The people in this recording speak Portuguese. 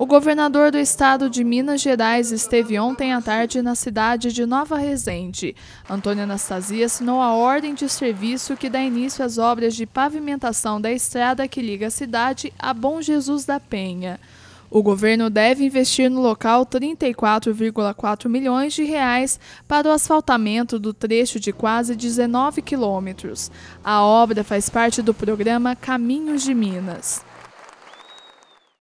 O governador do estado de Minas Gerais esteve ontem à tarde na cidade de Nova Resende. Antônio Anastasia assinou a ordem de serviço que dá início às obras de pavimentação da estrada que liga a cidade a Bom Jesus da Penha. O governo deve investir no local 34,4 milhões de reais para o asfaltamento do trecho de quase 19 quilômetros. A obra faz parte do programa Caminhos de Minas.